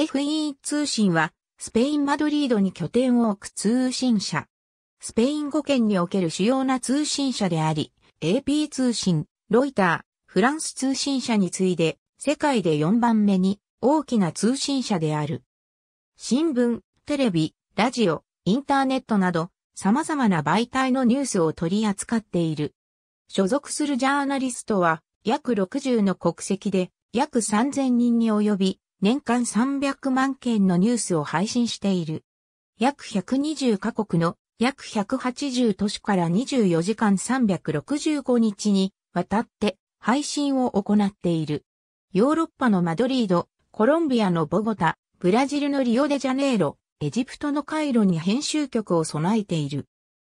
IFE 通信は、スペイン・マドリードに拠点を置く通信社。スペイン語圏における主要な通信社であり、AP 通信、ロイター、フランス通信社に次いで、世界で4番目に大きな通信社である。新聞、テレビ、ラジオ、インターネットなど、様々な媒体のニュースを取り扱っている。所属するジャーナリストは、約60の国籍で、約3000人に及び、年間300万件のニュースを配信している。約120カ国の約180都市から24時間365日にわたって配信を行っている。ヨーロッパのマドリード、コロンビアのボゴタ、ブラジルのリオデジャネイロ、エジプトのカイロに編集局を備えている。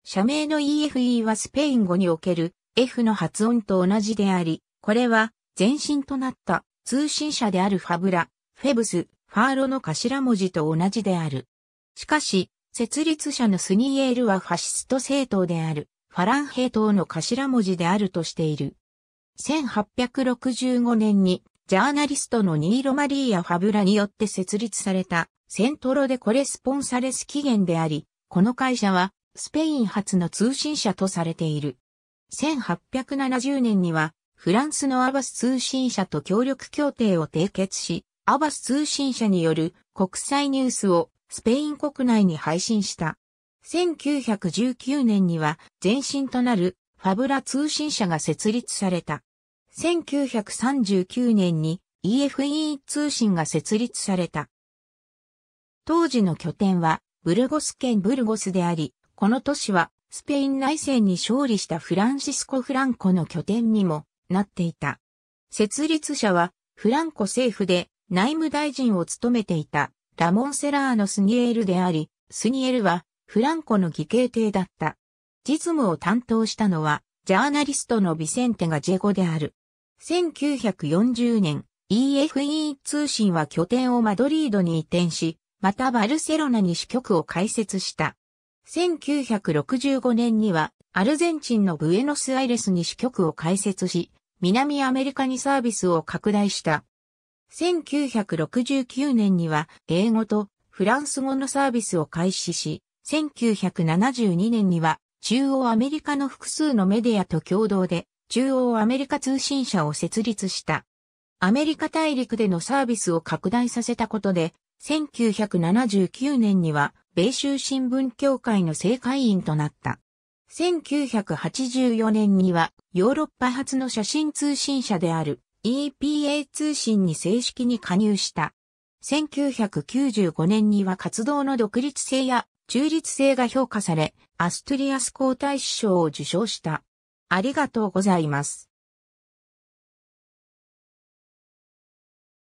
社名の EFE はスペイン語における F の発音と同じであり、これは前身となった通信社であるファブラ、フェブス、ファーロの頭文字と同じである。しかし、設立者のスニエールはファシスト政党である、ファランヘ党の頭文字であるとしている。1865年に、ジャーナリストのニーロ・マリーア・ファブラによって設立された、セントロデ・コレスポンサレス起源であり、この会社は、スペイン初の通信社とされている。1870年には、フランスのアバス通信社と協力協定を締結し、アバス通信社による国際ニュースをスペイン国内に配信した。1919年には前身となるファブラ通信社が設立された。1939年に EFE 通信が設立された。当時の拠点はブルゴス県ブルゴスであり、この都市はスペイン内戦に勝利したフランシスコ・フランコの拠点にもなっていた。設立者はフランコ政府で内務大臣を務めていたラモン・セラーのスニエルであり、スニエルはフランコの義兄弟だった。実務を担当したのは、ジャーナリストのビセンテがジェゴである。1940年、EFE 通信は拠点をマドリードに移転し、またバルセロナに支局を開設した。1965年には、アルゼンチンのブエノスアイレスに支局を開設し、南アメリカにサービスを拡大した。1969年には英語とフランス語のサービスを開始し、1972年には中央アメリカの複数のメディアと共同で中央アメリカ通信社を設立した。アメリカ大陸でのサービスを拡大させたことで、1979年には米州新聞協会の正会員となった。1984年にはヨーロッパ初の写真通信社である EPA 通信に正式に加入した。1995年には活動の独立性や中立性が評価され、アストリアス皇太子賞を受賞した。ありがとうございます。